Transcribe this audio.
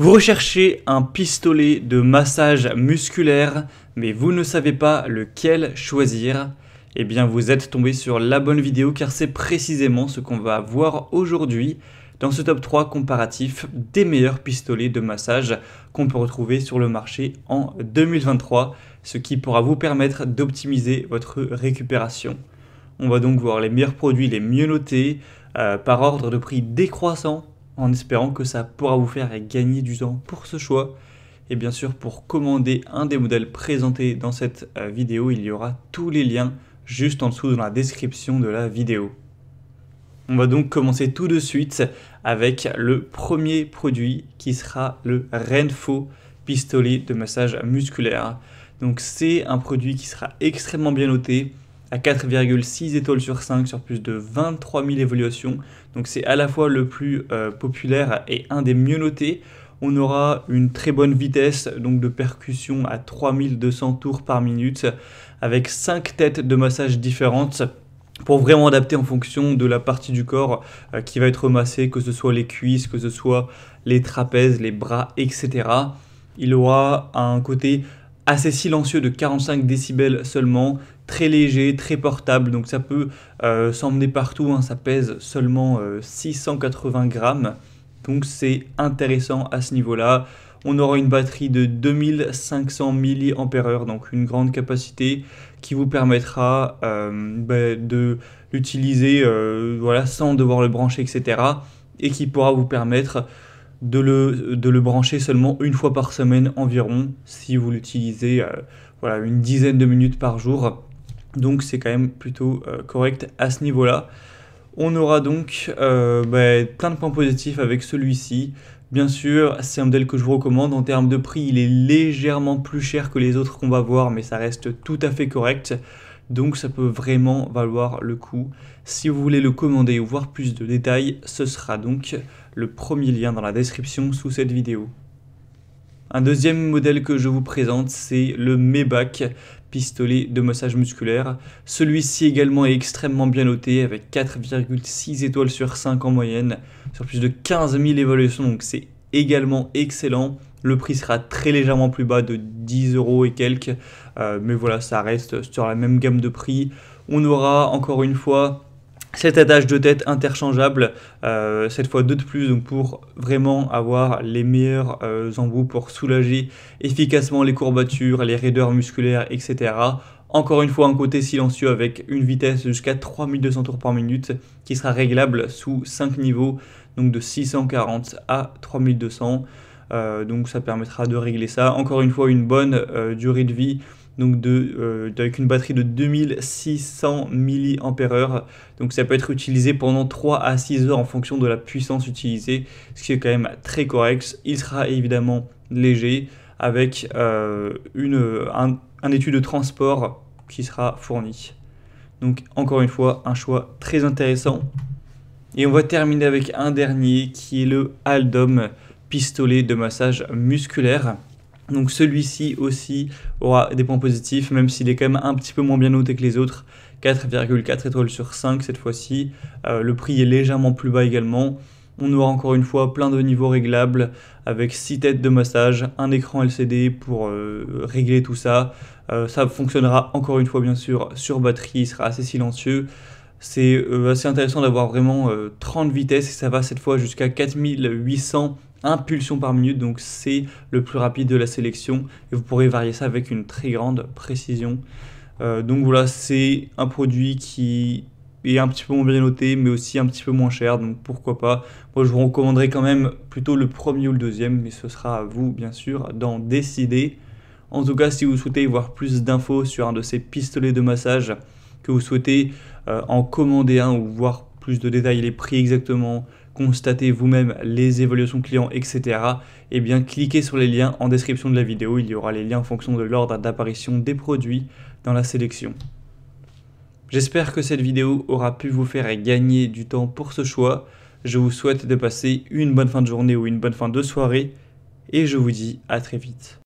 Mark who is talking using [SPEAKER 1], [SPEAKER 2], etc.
[SPEAKER 1] Vous recherchez un pistolet de massage musculaire, mais vous ne savez pas lequel choisir Eh bien, vous êtes tombé sur la bonne vidéo car c'est précisément ce qu'on va voir aujourd'hui dans ce top 3 comparatif des meilleurs pistolets de massage qu'on peut retrouver sur le marché en 2023, ce qui pourra vous permettre d'optimiser votre récupération. On va donc voir les meilleurs produits les mieux notés euh, par ordre de prix décroissant en espérant que ça pourra vous faire gagner du temps pour ce choix. Et bien sûr, pour commander un des modèles présentés dans cette euh, vidéo, il y aura tous les liens juste en dessous dans la description de la vidéo. On va donc commencer tout de suite avec le premier produit qui sera le Renfo pistolet de massage musculaire. Donc c'est un produit qui sera extrêmement bien noté, à 4,6 étoiles sur 5 sur plus de 23 000 évaluations. Donc c'est à la fois le plus euh, populaire et un des mieux notés. On aura une très bonne vitesse donc de percussion à 3200 tours par minute avec 5 têtes de massage différentes pour vraiment adapter en fonction de la partie du corps euh, qui va être massée, que ce soit les cuisses, que ce soit les trapèzes, les bras, etc. Il aura un côté assez silencieux de 45 décibels seulement, très léger, très portable, donc ça peut euh, s'emmener partout, hein. ça pèse seulement 680 euh, grammes, donc c'est intéressant à ce niveau-là. On aura une batterie de 2500 mAh, donc une grande capacité qui vous permettra euh, bah, de l'utiliser voilà, sans devoir le brancher, etc. Et qui pourra vous permettre de le, brancher seulement une fois par semaine environ, si vous l'utilisez euh, voilà, une dizaine de minutes par jour. Donc c'est quand même plutôt euh, correct à ce niveau-là. On aura donc euh, bah, plein de points positifs avec celui-ci. Bien sûr, c'est un modèle que je vous recommande. En termes de prix, il est légèrement plus cher que les autres qu'on va voir, mais ça reste tout à fait correct. Donc ça peut vraiment valoir le coup. Si vous voulez le commander ou voir plus de détails, ce sera donc le premier lien dans la description sous cette vidéo. Un deuxième modèle que je vous présente, c'est le Mebac, pistolet de massage musculaire. Celui-ci également est extrêmement bien noté, avec 4,6 étoiles sur 5 en moyenne, sur plus de 15 000 évaluations, donc c'est également excellent. Le prix sera très légèrement plus bas de 10 euros et quelques, euh, mais voilà, ça reste sur la même gamme de prix. On aura encore une fois cet attache de tête interchangeable, euh, cette fois deux de plus, donc pour vraiment avoir les meilleurs euh, embouts pour soulager efficacement les courbatures, les raideurs musculaires, etc. Encore une fois, un côté silencieux avec une vitesse jusqu'à 3200 tours par minute qui sera réglable sous 5 niveaux, donc de 640 à 3200. Euh, donc ça permettra de régler ça. Encore une fois, une bonne durée de vie donc de, euh, avec une batterie de 2600 mAh. Donc ça peut être utilisé pendant 3 à 6 heures en fonction de la puissance utilisée, ce qui est quand même très correct. Il sera évidemment léger avec euh, une, un, un étui de transport qui sera fourni. Donc encore une fois, un choix très intéressant. Et on va terminer avec un dernier qui est le Aldom, pistolet de massage musculaire. Donc celui-ci aussi aura des points positifs, même s'il est quand même un petit peu moins bien noté que les autres. 4,4 étoiles sur 5 cette fois-ci. Euh, le prix est légèrement plus bas également. On aura encore une fois plein de niveaux réglables avec 6 têtes de massage, un écran LCD pour euh, régler tout ça. Euh, ça fonctionnera encore une fois bien sûr sur batterie, il sera assez silencieux. C'est assez intéressant d'avoir vraiment 30 vitesses et ça va cette fois jusqu'à 4800 impulsion par minute, donc c'est le plus rapide de la sélection, et vous pourrez varier ça avec une très grande précision. Euh, donc voilà, c'est un produit qui est un petit peu moins bien noté, mais aussi un petit peu moins cher, donc pourquoi pas. Moi, je vous recommanderais quand même plutôt le premier ou le deuxième, mais ce sera à vous, bien sûr, d'en décider. En tout cas, si vous souhaitez voir plus d'infos sur un de ces pistolets de massage, que vous souhaitez euh, en commander un ou voir plus de détails, les prix exactement, constatez vous-même les évaluations clients, etc., et eh bien cliquez sur les liens en description de la vidéo. Il y aura les liens en fonction de l'ordre d'apparition des produits dans la sélection. J'espère que cette vidéo aura pu vous faire gagner du temps pour ce choix. Je vous souhaite de passer une bonne fin de journée ou une bonne fin de soirée et je vous dis à très vite.